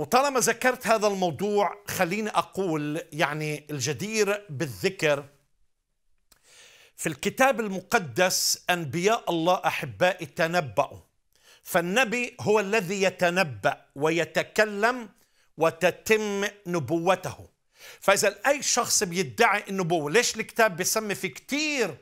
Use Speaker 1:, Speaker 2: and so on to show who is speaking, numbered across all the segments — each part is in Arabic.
Speaker 1: وطالما ذكرت هذا الموضوع خليني أقول يعني الجدير بالذكر في الكتاب المقدس أنبياء الله أحبائي تنبأوا فالنبي هو الذي يتنبأ ويتكلم وتتم نبوته فإذا أي شخص بيدعي النبوة ليش الكتاب بيسمي في كتير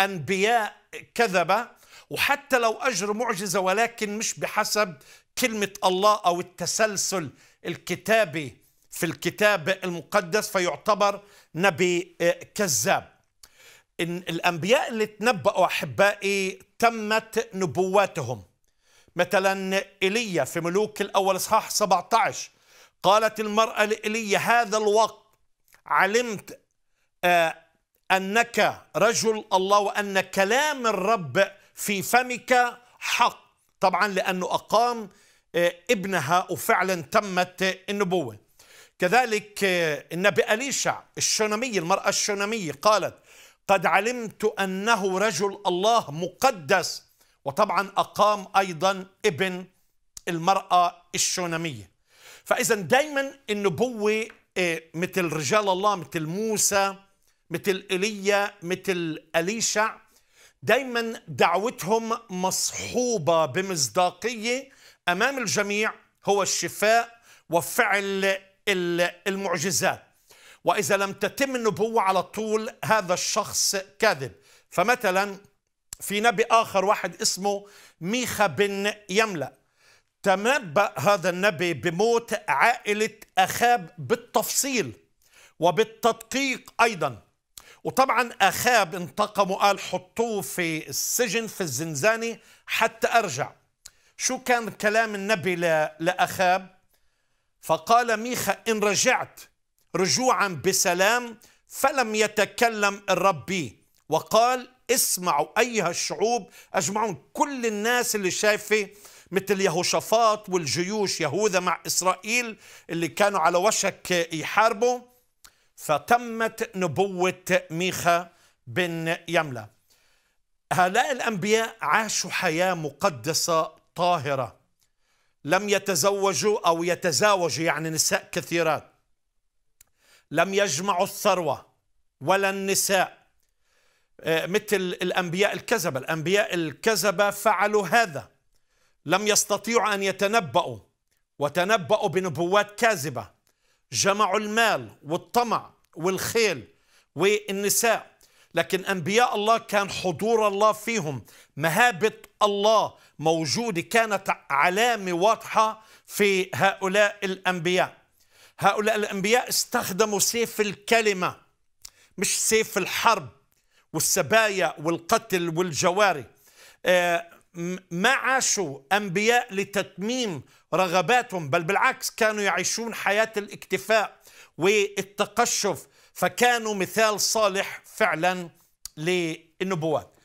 Speaker 1: أنبياء كذبة وحتى لو أجر معجزة ولكن مش بحسب كلمة الله أو التسلسل الكتابي في الكتاب المقدس فيعتبر نبي آه، كذاب إن الأنبياء اللي تنبأوا أحبائي تمت نبواتهم مثلا إيليا في ملوك الأول إصحاح 17 قالت المرأة لإيليا هذا الوقت علمت آه، أنك رجل الله وأن كلام الرب في فمك حق طبعا لأنه أقام آه، ابنها وفعلا تمت النبوة كذلك آه، النبي أليشع الشونمية المرأة الشونمية قالت قد علمت أنه رجل الله مقدس وطبعا أقام أيضا ابن المرأة الشونمية فإذا دايما النبوة آه، مثل رجال الله مثل موسى مثل إيليا مثل أليشع دايما دعوتهم مصحوبة بمصداقية أمام الجميع هو الشفاء وفعل المعجزات وإذا لم تتم النبوة على طول هذا الشخص كاذب فمثلا في نبي آخر واحد اسمه ميخا بن يملأ تنبأ هذا النبي بموت عائلة أخاب بالتفصيل وبالتدقيق أيضا وطبعا أخاب انتقم وقال حطوه في السجن في الزنزانة حتى أرجع شو كان كلام النبي لأخاب فقال ميخا إن رجعت رجوعا بسلام فلم يتكلم الرب وقال اسمعوا أيها الشعوب أجمعون كل الناس اللي شايفة مثل يهوشافاط والجيوش يهوذا مع إسرائيل اللي كانوا على وشك يحاربوا فتمت نبوة ميخا بن يملة هؤلاء الأنبياء عاشوا حياة مقدسة طاهرة لم يتزوجوا أو يتزاوجوا يعني نساء كثيرات لم يجمعوا الثروة ولا النساء آه، مثل الأنبياء الكذبة الأنبياء الكذبة فعلوا هذا لم يستطيعوا أن يتنبأوا وتنبأوا بنبوات كاذبة جمعوا المال والطمع والخيل والنساء لكن أنبياء الله كان حضور الله فيهم مهابة الله موجودة كانت علامة واضحة في هؤلاء الأنبياء هؤلاء الأنبياء استخدموا سيف الكلمة مش سيف الحرب والسبايا والقتل والجواري آه، ما عاشوا أنبياء لتتميم رغباتهم بل بالعكس كانوا يعيشون حياة الاكتفاء والتقشف فكانوا مثال صالح فعلا للنبوات